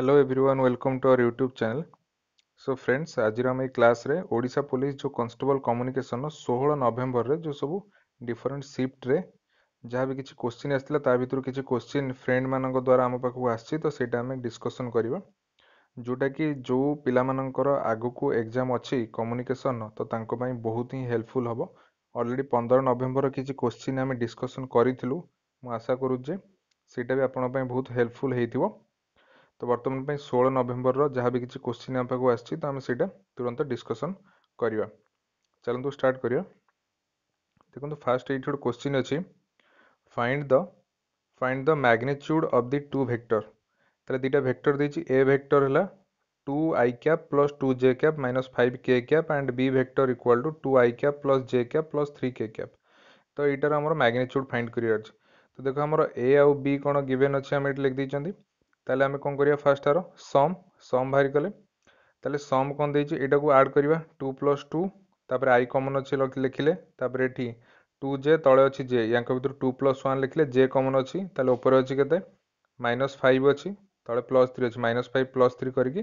hello everyone welcome to our YouTube channel so friends ଆଜିର ଆମେ ଏଇ କ୍ଲାସ୍ରେ ଓଡ଼ିଶା ପୋଲିସ ଯେଉଁ କନଷ୍ଟେବଲ୍ କମ୍ୟୁନିକେସନ୍ର ଷୋହଳ ନଭେମ୍ବରରେ ଯେଉଁ ସବୁ ଡିଫରେଣ୍ଟ ସିଫ୍ଟରେ ଯାହା ବି କିଛି କୋଶ୍ଚିନ୍ ଆସିଥିଲା ତା ଭିତରୁ କିଛି କୋଶ୍ଚିନ୍ ଫ୍ରେଣ୍ଡମାନଙ୍କ ଦ୍ୱାରା ଆମ ପାଖକୁ ଆସିଛି ତ ସେଇଟା ଆମେ ଡିସ୍କସନ୍ କରିବା ଯେଉଁଟାକି ଯେଉଁ ପିଲାମାନଙ୍କର ଆଗକୁ ଏକ୍ଜାମ୍ ଅଛି କମ୍ୟୁନିକେସନ୍ର ତ ତାଙ୍କ ପାଇଁ ବହୁତ ହିଁ ହେଲ୍ପଫୁଲ୍ ହେବ ଅଲରେଡ଼ି ପନ୍ଦର ନଭେମ୍ବର କିଛି କୋଶ୍ଚିନ୍ ଆମେ ଡିସ୍କସନ୍ କରିଥିଲୁ ମୁଁ ଆଶା କରୁଛି ଯେ ସେଇଟା ବି ଆପଣଙ୍କ ପାଇଁ ବହୁତ ହେଲ୍ପଫୁଲ୍ ହେଇଥିବ तो वर्तमान पर षोह नवेम्बर जहाँ भी किसी क्वेश्चन आम पाक आम से तुरंत डिस्कसन करवा चलतु स्टार्ट कर देखो फास्ट ये गोटे क्वेश्चन अच्छे find the find the magnitude of the two vector तेरे दुटा भेक्टर दे ए भेक्टर है टू आई क्या प्लस टू जे क्या माइनस फाइव के क्या and B vector equal to two I क्या प्लस जे क्या प्लस थ्री के क्या तो यार मैग्नेट्यूड फाइंड कर देखो आम ए आउ बी कौन गिवेन अच्छे लिख देखते ताले आम कौन कर फास्ट आर सम सम बाहरी कले ताले सम कौन दे आड करवा टू प्लस टू ताप आई कमन अच्छे लिखिले टू जे तले अच्छे जे या भितर टू प्लस वन लिखिले जे कमन अच्छी ऊपर अच्छी के माइनस फाइव अच्छी तले प्लस थ्री अच्छे माइनस फाइव प्लस थ्री करके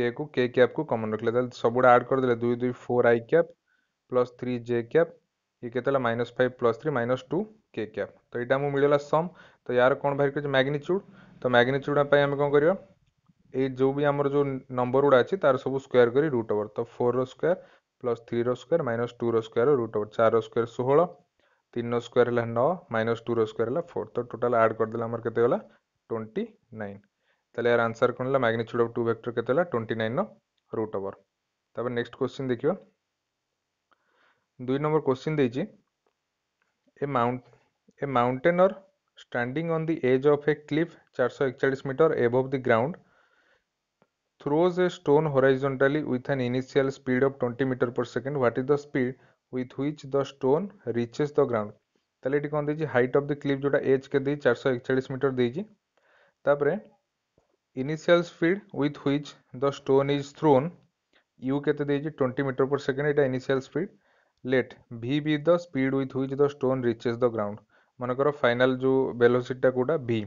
के को के क्या को कमन रखिले सबुटा आड करदे दुई दुई फोर आई क्या प्लस थ्री जे क्या ये के minus five plus three minus two K क्या तो यहाँ मुझे मिलगला सम तो यार कौन बाहर कर मैग्निच्यूड ତ ମ୍ୟାଗ୍ନିଚ୍ୟୁଡ଼୍ ପାଇଁ ଆମେ କ'ଣ କରିବା ଏଇ ଯେଉଁ ବି ଆମର ଯେଉଁ ନମ୍ବର ଗୁଡ଼ା ଅଛି ତାର ସବୁ ସ୍କୋୟାର୍ କରି ରୁଟ୍ ଓଭର୍ ତ ଫୋର୍ର ସ୍କୋୟାର୍ ପ୍ଲସ୍ ଥ୍ରୀର ସ୍କୋୟାର୍ ମାଇନସ୍ ଟୁର ସ୍କୋୟାର୍ ରୁଟ୍ ଓଭର୍ ଚାରର ସ୍କୋୟାର୍ ଷୋହଳ ତିନିର ସ୍କୋୟାର୍ ହେଲା ନଅ ମାଇନସ୍ ଟୁର ସ୍କୋୟାର୍ ହେଲା ଫୋର୍ ତ ଟୋଟାଲ୍ ଆଡ଼୍ କରିଦେଲେ ଆମର କେତେ ହେଲା ଟ୍ୱେଣ୍ଟି ନାଇନ୍ ତାହେଲେ ଏହାର ଆନ୍ସର୍ କ'ଣ ହେଲା ମ୍ୟାଗ୍ନିଚ୍ୟୁଡ଼୍ ଅଫ୍ ଟୁ ଭେକ୍ଟର୍ କେତେ ହେଲା ଟ୍ୱେଣ୍ଟି ନାଇନ୍ର ରୁଟ୍ ଓଭର୍ ତାପରେ ନେକ୍ସଟ୍ କ୍ୱେଶ୍ଚିନ୍ ଦେଖିବା ଦୁଇ ନମ୍ବର କ୍ୱେଶ୍ଚିନ୍ ଦେଇଛି a mount a mountaineer standing on the edge of a cliff 441 metre above the ground throws a stone horizontally with an initial speed of 20 metre per second what is the speed with which the stone reaches the ground तेल ये कौन दे height of the cliff जोटा एज के चार सौ एक मीटर देपर initial speed with which the stone is thrown U के ट्वेंटी मीटर पर सेकेंड यहाँ initial speed let V be the speed with which the stone reaches the ground मनकर फाइनाल जो बेलोसीटा कौटा भी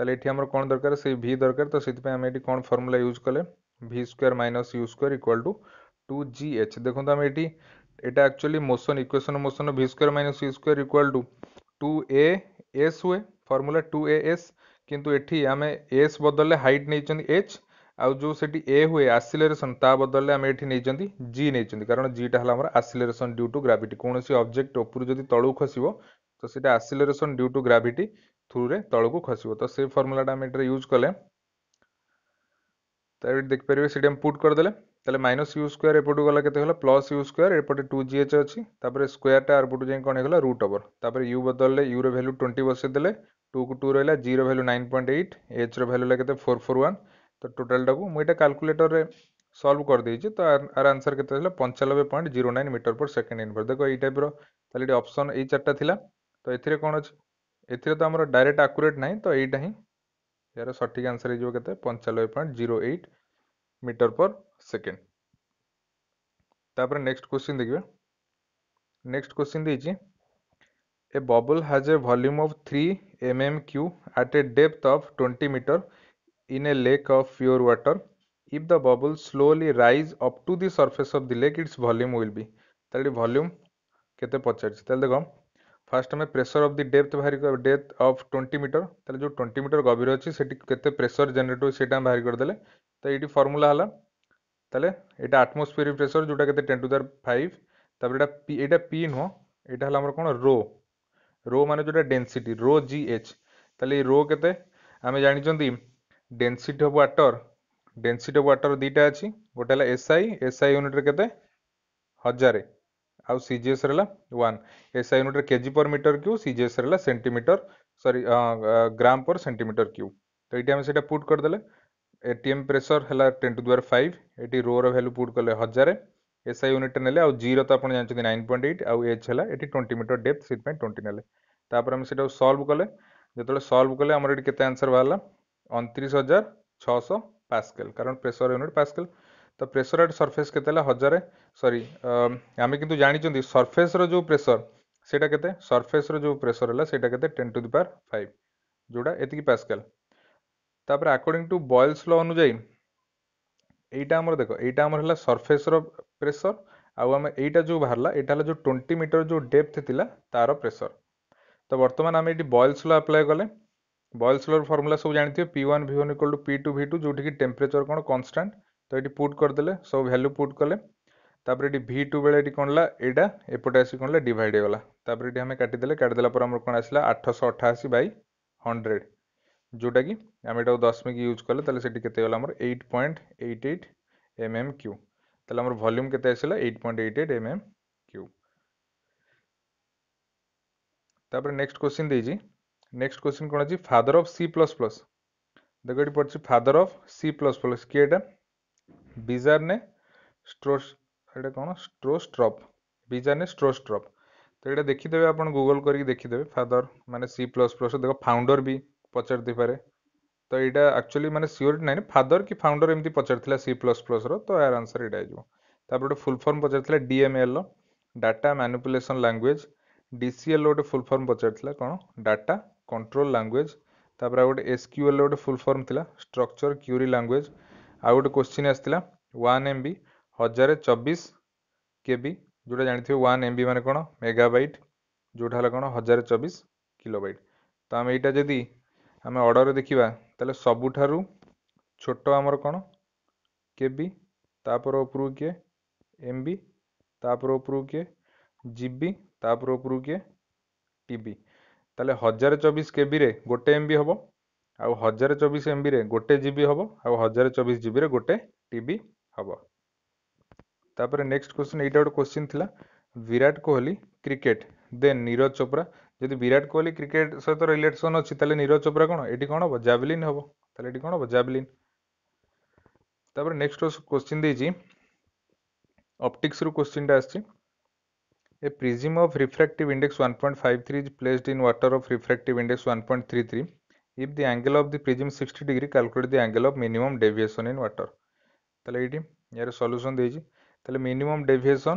तेल ये कौन दरकार से भि दरकार तो से कौन फर्मुला यूज कले v square minus u square equal to two g h देखो आम ये actually motion equation motion v square minus u square equal to two a s हुए फर्मुला टू ए एस कि आम एस बदल height नहीं H आ जो से हुए आसिलेरेसन ता बदल आम ये नहीं जी नहीं कारण जीटा है आसिलेरेसन ड्यू टू ग्राविट कौन अब्जेक्ट उपरू जब तलू खस तो सीटा आसिलेरेसन ड्यू टू ग्राविटी थ्रु रे तौक खस तो से फर्मूलाटा यूज कले तो ये देखिपर से पुट करदे माइनस यू स्क्यर एपट गला के प्लस यू स्क्यर एपटे टू जी एच अच्छी स्क्यारटा आरपट जाए कौन होगा रुट ओवर तपर यू बदलने यू रैल्यू ट्वेंटी बसईदे टू को टू रहा G value nine point eight H value लगे फोर फोर वन तो टोटालटा मुझे काल्कुलेटर में सल्व कर दे तो आर आंसर के पंचानबे point zero nine metre per second इनवर देख ये टाइप तो अप्सन य चार्टा था तो ये कौन अच्छी एथिरे तो आम डायरेक्ट आकुरेट ना तो यही हिं यार सठिक आंसर हो पंचानबे point zero eight metre per second तापर नेक्स्ट क्वेश्चन देखिए नेक्स्ट क्वेश्चन देखिए a bubble has a volume of three m m cube at a depth of twenty metre in a lake of pure water if the bubble slowly rise up to the surface of the lake its volume will be तो के पचार देख first में pressure of the depth बाहर depth of 20 metre तले जो 20 metre गभर अच्छे से प्रेसर जेनेट हुए सीटा बाहर करदे तो ये फर्मूला है तेल एटा आटमोसफियर प्रेसर जोटा के टेन टू दर फाइव तप एटा पी नुह यहाँ है कौन रो रो मान जो डेनसीटी रो जी एच ते रो के आम जानते density of water density of water दुईटा अच्छी गोटे एस आई एस आई यूनिट्रे के हजार Uh, uh, आउ सी रहा one S I unit k g per metre cube C G S रहा सेमिटर सरी ग्राम पर सेमिटर क्यू तो ये से पुट करदे एम प्रेसर है टेन टू दुआर फाइव ये रो रैल्यू पुट कले हजार एस आई यूनिट ने जीरो तो आप जानते नाइन पॉइंट एट आउ एच है ये ट्वेंटी मीटर डेप्थ से ट्वेंटी नेपर आम से सल्व कले जो सल्व कले आमर ये के आंसर बाहर अंतरीश हजार छःश पास्कल कारण प्रेसर यूनिट पास्कल तो प्रेसर एट सरफेस के हजार सरी आम कि जानते सरफेस रो प्रेसर से सरफेस रो प्रेसर है ten to the power five जोटा एति पैसकाल अकॉर्डिंग टू बॉयल्स ल अनुजाई यहीटा देख यहाँ है सरफेस रेसर आम यहाँ जो बाहर यहाँ जो ट्वेंटी मीटर जो डेप्थ थी तार प्रेसर तो बर्तमान आम ये बयल्स लप्लाय कले बयल्स लर फर्मुला सब जानते P one V equal to P two V two जोटि टेम्परेचर कौन कन्स्टाट तो ये पुट करदे सब भैल्यू पुट कले भि टू बेले कौन ला एटा एपटे आस कौन डिड होगा ये आम काटिदे काटिदे पर आम कौन आसा आठ अठाशी बै हंड्रेड जोटा कि आम यू दशमिक यूज कले तो सीट के eight point eight eight m m cube तो भल्यूम के आसा point eight eight m m cube तापर नेक्स्ट क्वेश्चन देजी नेक्स्ट क्वेश्चन कौन अच्छी father of C plus plus देखो ये चुकी father of C plus plus किए बीजार ने स्ट्रोस कौन स्ट्रोस्ट्रप बीजार ने स्ट्रोस्ट्रप तो ये देखीदेवे आप गुगल करके देखीदे फादर मैंने सी प्लस प्लस देख फाउंडर भी पचार तो यहाँ एक्चुअली मैंने सियोरी ना फादर कि फाउंडर एम पचार सी प्लस प्लस रो यार आंसर यहाँ तपर गोटे फुल फर्म पचार DML data manipulation language DCL गोटे फुल फर्म पचार कौन डाटा कंट्रोल लांगुएज तपर आ गए एसक्यूएल गोटे फुल फर्म थी स्ट्रक्चर क्यूरी लांगुएज आ गोटे क्वेश्चन आसाला वन एम वि हजार चबीस के बी जोटा जानते हैं वन एम वि मान कौन मेगाबाइट जोटा है कौन हजार चबीस किलोबाइट तो आम यहाँ जदि आम अर्डर देखा तो सबुठ छोट आमर कौन के बी तापर उपर किए एम बी तापर उपर किए जिबी तापर उपर किए टी तेल हजार चबीस के बी गोटे एम वि हम आ हजार चबीश एम रे गोटे जि हम आजार चबीश जि गोटे टी हम तापर नेक्स्ट क्वेश्चन ये गोटे क्वेश्चन थी विराट कोहली क्रिकेट देन नीरज चोप्रा जदि विराट कोहली क्रिकेट सहित तो अच्छी तेज़े नीरज चोप्रा कौन ये कौन हम जाभलीन हम तेल कौन हम जाभलीन तापर नेक्स्ट क्वेश्चन देखिए अप्टिक्स रु question time a prism of refractive index one point five three is placed in water of refractive index one point three three if the angle of the prism is 60 degree calculate the angle of minimum deviation in water তাহলে এইটি ইয়ার সলুসন দিয়েছি তাহলে minimum ডেভিয়েসন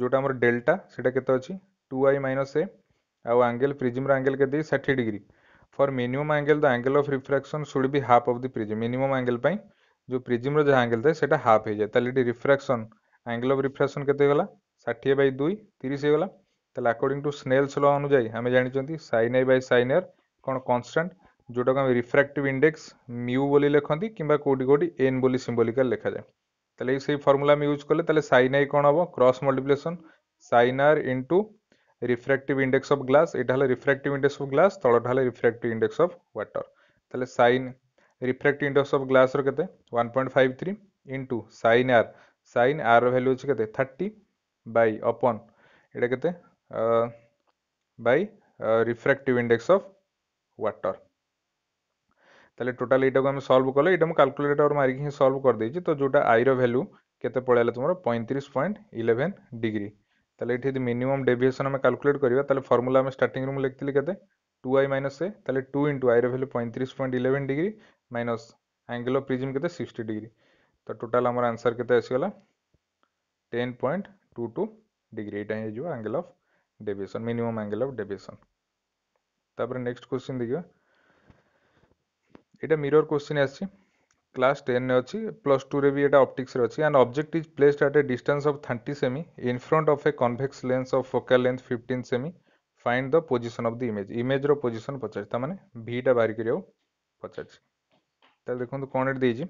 যেটা আমার delta সেটা কত অছি two I minus a আউ angle প্রিজিমর angle কে দিয়ে ষাঠিয়ে degree for minimum angle the angle of refraction should be half of the prism minimum angle পাই যে প্রিজিমর যা আঙ্গেল থাকে সেটা হাফ হয়ে যায় তাহলে এটি রিফ্রাকশন আঙ্গেল অফ রিফ্রাকশন কত হয়ে ষাঠিয়ে বাই দুই তিরিশ হয়ে তাহলে আকর্ডিং টু স্নেলস ল অনুযায়ী আমি জাঁচি sine A by sine R কোণ কনস্টান্ট जोटा को रिफ्राक्टिव इंडेक्स म्यू बोली लिखती कि कौटी कौटी एन बोली सिंबोलिकल लिखा जाए तेल से फर्मुला यूज कले सन आई कौन हम क्रस मल्टीप्लेसन सर into refract index of glass यहाँ है रिफ्राक्ट इंडेक्स अफ ग्लास तलटा है रिफ्राक्ट इंडेक्स अफ व्वाटर तेल sine refract index of glass one point five three into sine R sine R value अच्छे के थर्टी बै अपन ये के by refract index of water तेल टोटाल यू आम सल्व कले ये कालकुलेटर मारिक ही सल्व करदे तो जो आई रैल्यू के पड़ा तुम पैंतीस पॉइंट इलेवेन डिग्री तेल ये यदि मिनिमम डेभीएसन आम काल्कुलेट करा तो फर्मुला आम स्टार्ट रूम लिखी के टू आई माइनस ए तो टू इंटु आई रैल्यू पैंतीस point eleven degree minus angle of prism के डिग्री तो टोटाल आम आंसर के ten point two two degree यहाँ हो angle of deviation minimum angle of deviation तापर नेक्स्ट क्वेश्चन देखा এটা mirror question এ আসছে ক্লাস টেন ଅଛି ପ୍ଲସ୍ ଟୁରେ ବି ଏଇଟା ଅପ୍ଟିକ୍ସରେ ଅଛି and object is placed at a distance of thirty semi in front of a convex lens of focal length fifteen semi find the position of the image ଇମେଜ୍ର position ପଚାରିଛି ତା'ମାନେ Vita ବାହାରି କରିବାକୁ ପଚାରିଛି ତାହେଲେ ଦେଖନ୍ତୁ କ'ଣ ଏଠି ଦେଇଛି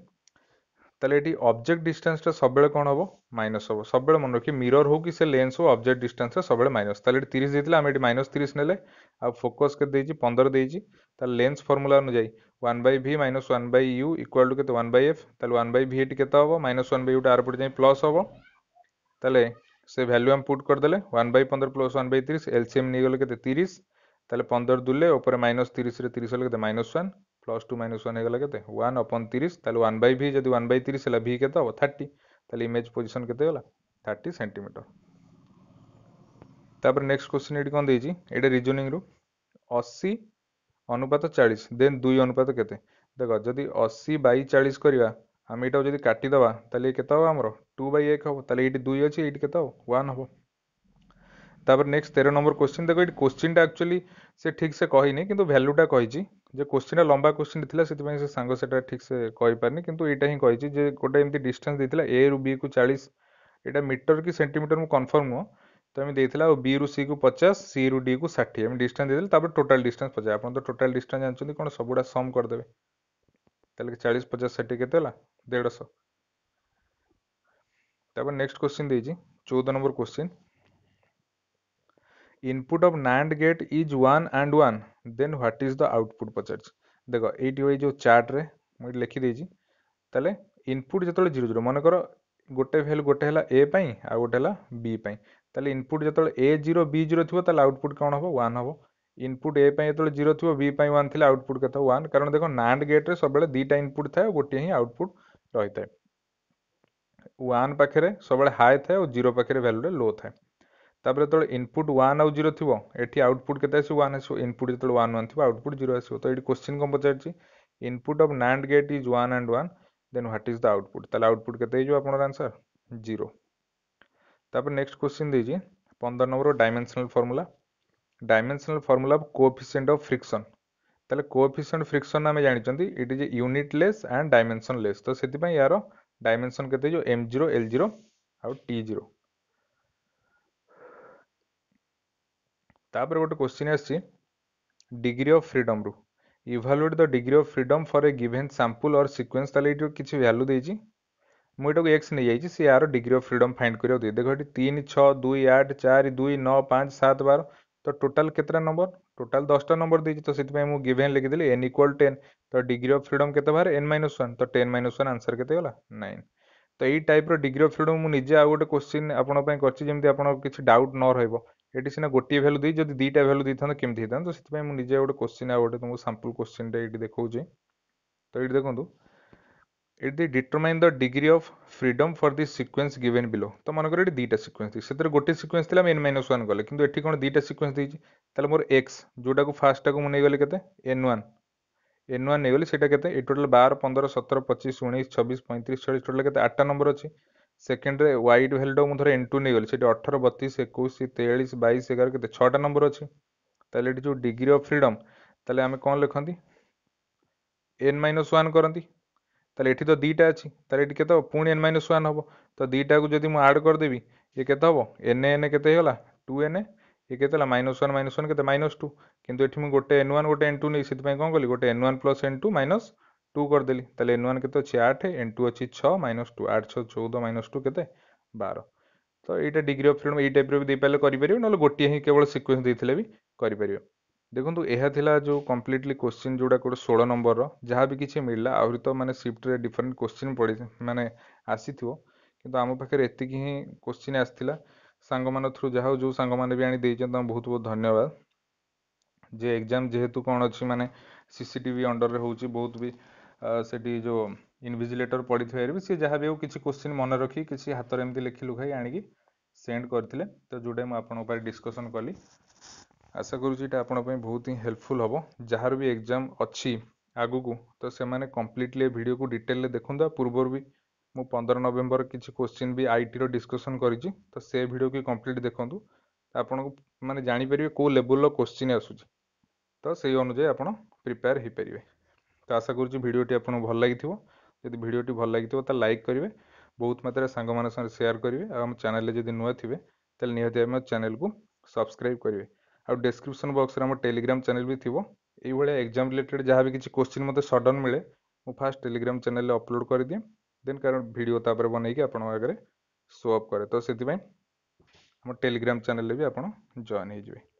तेल अब्जेक्ट डिस्टेंस सब कौन हम माइनस हो सब मन रखिए मिरर हो कि लेंस हो अब्जेक्ट डिस्टेंस सब माइनस तीस देते आम ये माइनस तीस ने फोकस के पंद्रह देखिए लेंस फर्मुला अनुजाई one by V minus one by U equal to के वन बै एफ तन बै भि एट के माइनस वन बै यू आर पटे जाए प्लस हो तेल से भैल्यू आम पुट करदे वन बै पंद्रह प्लस वन बै तीस एलसीएम नहींगले के पंदर दुले ऊपर माइनस तीस तीस minus one plus two minus one होगा कैसे वन अपन तीस वन बै भि जब वन बै तीस है भी के थर्टी तेल इमेज पोजिशन के थर्टी सेमिटर तापर नेक्स्ट क्वेश्चन ये कौन देखिए ये रिजनिंग रु अशी अनुपात चालीस देन दुई अनुपात के देख जदि अशी बै चालीस करवा आम यू जब काटिद केमर टू बै एक हम तेल ये दुई अच्छे ये वन हम तापर नेक्स्ट तेरह नंबर क्वेश्चन देखो ये क्वेश्चनटा एक्चुअली से ठीक से कहीनि कि भैल्यूटा कही जो क्वेश्चन लंबा क्वेश्चन थिला से सांग सेटा ठीक से कहि पारनि किंतु एटा ही कहि गोटे एमती डिस्टेंस दैथिला ए रु बी को 40 एटा मीटर कि सेंटीमीटर मुझे कनफर्म हो तो एमी दैथिला ओ बी रु सी को 50 सी रु डी को 60 एम डिस्टेंस दैथिल तब डिस्टेंस पजा अपन तो टोटल डिस्टेंस जानछन कोन सबुडा सम करदे देबे तले 40 50 60 नेक्स्ट क्वेश्चन दैजी 14 number question input of NAND gate is one and one then what is the output पचार देख ये जो चार्ट्रे मुझे लिखिदेज तेल इनपुट जो जीरो जीरो मन कर गोटे भैल्यू गोटे है ए गोटे बीपाई तेल इनपुट जो ए जीरो बी जीरो थी आउटपुट कौन हम वन हम इनपुट ए जो जीरो थी बी वन थी आउटपुट क्या वन कारण देख नैंड गेट रे सब दुटा इनपुट था गोटे ही आउटपुट रही है वन पाखे सब हाई था जीरो पाखे भैल्यूटे लो था तापर तो जो इनपुट वन आउ जीरो थी ये आउटपुट के वन आस इनपुट जो वन वन थी आउटपुट जीरो आसो तो ये क्वेश्चन कौन पचार input of NAND gate is one and one then what is the output तेल आउटपुट के आंसर जीरो नेक्स्ट क्वेश्चन देजिए पंद्रह number dimensional formula dimensional formula of coefficient of friction तेल कोफिसीयंट फ्रिक्सन आम जानते it is unitless and dimensionless तो से यार डायमेनसन के एम जीरो एल जीरो आउ टी जीरो तापर गोटे क्वेश्चन आग्री अफ फ्रीडम रु evaluate the degree of freedom for a given sample और सिक्वेन्स तो किसी भैल्यू देती को एक्स नहीं जाइए सी यार डिग्री अफ फ्रीडम फाइंड कर देखो तीन छः दुई आठ चार दुई नौ पाँच सात बार तो टोटाल के नंबर टोटाल दसटा नंबर देती तो सेन गिभेन लिखिदी एन इक्वाल टेन तो डिग्री अफ फ्रीडम के बाहर एन माइनस वन तो टेन माइनस वन आंसर के नाइन तो यही टाइप्र डिग्री अफ फ्रीडम मुझे आउ गए क्वेश्चन आप कि डाउट न रहा ଏଠି ସିନା ଗୋଟିଏ value ଦେଇ ଯଦି ଦିଟା value ଦେଇଥାନ୍ତା କେମିତି ହେଇଥାନ୍ତା ତ ସେଥିପାଇଁ ମୁଁ ନିଜେ ଗୋଟେ question ଆଉ ଗୋଟେ ତମକୁ sample question ଟେ ଏଇଠି ଦେଖଉଛି ତ ଏଇଠି ଦେଖନ୍ତୁ ଏଠି determine the degree of freedom for the sequence given below ତ ମନେକର ଏଠି ଦୁଇଟା ସିକ୍ୱେନ୍ସ ଦେଇଛି ସେଥିରେ ଗୋଟେ ସିକ୍ୱେନ୍ସ ଥିଲା ଏନ୍ ମାଇନସ୍ ୱାନ୍ ଗଲେ କିନ୍ତୁ ଏଠି କ'ଣ ଦୁଇଟା ସିକ୍ୱେନ୍ସ ଦେଇଛି ତାହେଲେ ମୋର ଏକ୍ସ ଯେଉଁଟାକୁ ଫାର୍ଷ୍ଟଟାକୁ ମୁଁ ନେଇଗଲି କେତେ ଏନ୍ ୱାନ୍ ଏନ୍ ୱାନ୍ ନେଇଗଲି ସେଇଟା କେତେ ଏ ଟୋଟାଲ୍ ବାର ପନ୍ଦର ସତର ପଚିଶ ଉଣେଇଶ ଛବିଶ ପଇଁତିରିଶ ଛୟାଳିଶ ଟୋଟାଲ୍ କେତେ ଆଠଟା ନମ୍ବର ଅଛି सेकेंड में व्वैट भैल्यूट मुझे थोड़े इंटू नहीं गली अठर बतीस एक तेईस बैस एगार के छटा नंबर अच्छे ये जो डिग्री अफ फ्रीडम तेल आम कौन लिखती एन माइनस वन करती तेल ये तो दुईटा अच्छी ये कत पुणी एन माइनस वन हम तो दुईटा को जब आड करदेवी ये के एन एन केगला टू एन ये के माइनस वन माइनस वन के माइनस टू कि गोटे एन ओन गोटे एन टू नहीं कौन कली गोटे N one plus N two minus two କରିଦେଲି ତାହେଲେ ଏନ୍ ୱାନ୍ କେତେ ଅଛି ଆଠ ଏନ୍ ଟୁ ଅଛି ଛଅ ମାଇନସ୍ ଟୁ ଆଠ ଛଅ ଚଉଦ ମାଇନସ୍ ଟୁ କେତେ ବାର ତ ଏଇଟା ଡିଗ୍ରୀ ଅଫ୍ ଫ୍ରିଡ଼ମ୍ ଏଇ ଟାଇପ୍ର ବି ଦେଇପାରିଲେ କରିପାରିବେ ନହେଲେ ଗୋଟିଏ ହିଁ କେବଳ ସିକ୍ୱେନ୍ସ ଦେଇଥିଲେ ବି କରିପାରିବେ ଦେଖନ୍ତୁ ଏହା ଥିଲା ଯେଉଁ କମ୍ପ୍ଲିଟଲି କୋଶ୍ଚିନ୍ ଯେଉଁଟା ଗୋଟେ ଷୋହଳ ନମ୍ବରର ଯାହା ବି କିଛି ମିଳିଲା ଆହୁରି ତ ମାନେ ସିଫ୍ଟରେ ଡିଫରେଣ୍ଟ କୋଶ୍ଚିନ୍ ପଡ଼ି ମାନେ ଆସିଥିବ କିନ୍ତୁ ଆମ ପାଖରେ ଏତିକି ହିଁ କୋଶ୍ଚିନ୍ ଆସିଥିଲା ସାଙ୍ଗମାନଙ୍କ ଥ୍ରୁ ଯାହା ହଉ ଯେଉଁ ସାଙ୍ଗମାନେ ବି ଆଣି ଦେଇଛନ୍ତି ତାଙ୍କୁ ବହୁତ ବହୁତ ଧନ୍ୟବାଦ ଯେ ଏକ୍ଜାମ୍ ଯେହେତୁ କ'ଣ ଅଛି ମାନେ ସି ସି ଟି ଭି ଅଣ୍ଡର୍ରେ ହେଉଛି ବହୁତ ବି ସେଠି ଯେଉଁ ଇନଭିଜିଲେଟର ପଡ଼ିଥିବାରୁ ବି ସେ ଯାହା ବି ହଉ କିଛି କୋଶ୍ଚିନ୍ ମନେ ରଖି କିଛି ହାତରେ ଏମିତି ଲେଖି ଲୁଖାଇ ଆଣିକି ସେଣ୍ଡ କରିଥିଲେ ତ ଯେଉଁଟା ମୁଁ ଆପଣଙ୍କ ପାଇଁ ଡିସ୍କସନ୍ କଲି ଆଶା କରୁଛି ଏଇଟା ଆପଣଙ୍କ ପାଇଁ ବହୁତ ହିଁ ହେଲ୍ପଫୁଲ୍ ହେବ ଯାହାର ବି ଏକ୍ଜାମ୍ ଅଛି ଆଗକୁ ତ ସେମାନେ କମ୍ପ୍ଲିଟଲି ଏ ଭିଡ଼ିଓକୁ ଡିଟେଲରେ ଦେଖନ୍ତୁ ଆଉ ପୂର୍ବରୁ ବି ମୁଁ ପନ୍ଦର ନଭେମ୍ବର କିଛି କୋଶ୍ଚିନ୍ ବି ଆଇଟିର ଡିସ୍କସନ୍ କରିଛି ତ ସେ ଭିଡ଼ିଓକୁ କମ୍ପ୍ଲିଟ୍ ଦେଖନ୍ତୁ ଆପଣଙ୍କୁ ମାନେ ଜାଣିପାରିବେ କେଉଁ ଲେବୁଲ୍ର କୋଶ୍ଚିନ୍ ଆସୁଛି ତ ସେଇ ଅନୁଯାୟୀ ଆପଣ ପ୍ରିପେୟାର ହେଇପାରିବେ तो आशा करूँ भिडियोटी आपको भल लगी जदि भिडी भल लगी तो लाइक करेंगे बहुत मात्रा सांग सेयार करेंगे आम चेल जब नुआ थे निहत आम चेल को सब्सक्राइब करेंगे आउ डिस्क्रिप्सन बक्स में टेलीग्राम चेल भी थी ये एक्जाम रिलेटेड जहाँ भी किसी क्वेश्चन मतलब सडन मिले मुझ फास्ट टेलीग्राम चेल अपलोड कर दिए देन कारण भिडियो बनई कि आपरे शो अप कै तो से टेलीग्राम चेल भी आप जॉन हो